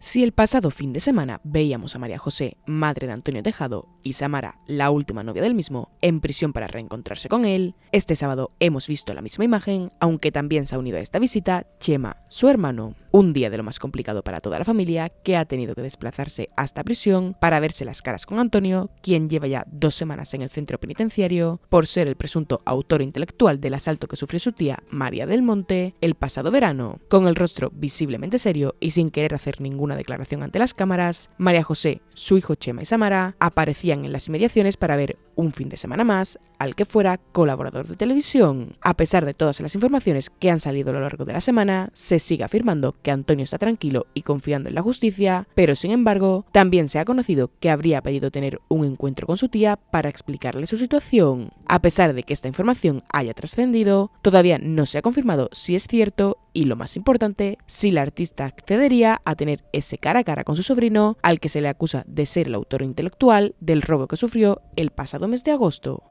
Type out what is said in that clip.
Si el pasado fin de semana veíamos a María José, madre de Antonio Tejado, y Samara, la última novia del mismo, en prisión para reencontrarse con él, este sábado hemos visto la misma imagen, aunque también se ha unido a esta visita Chema, su hermano. Un día de lo más complicado para toda la familia, que ha tenido que desplazarse hasta prisión para verse las caras con Antonio, quien lleva ya dos semanas en el centro penitenciario por ser el presunto autor intelectual del asalto que sufrió su tía María del Monte el pasado verano. Con el rostro visiblemente serio y sin querer hacer ninguna declaración ante las cámaras, María José, su hijo Chema y Samara aparecían en las inmediaciones para ver un fin de semana más al que fuera colaborador de televisión. A pesar de todas las informaciones que han salido a lo largo de la semana, se sigue afirmando que Antonio está tranquilo y confiando en la justicia, pero sin embargo, también se ha conocido que habría pedido tener un encuentro con su tía para explicarle su situación. A pesar de que esta información haya trascendido, todavía no se ha confirmado si es cierto y lo más importante, si la artista accedería a tener ese cara a cara con su sobrino, al que se le acusa de ser el autor intelectual del robo que sufrió el pasado mes de agosto.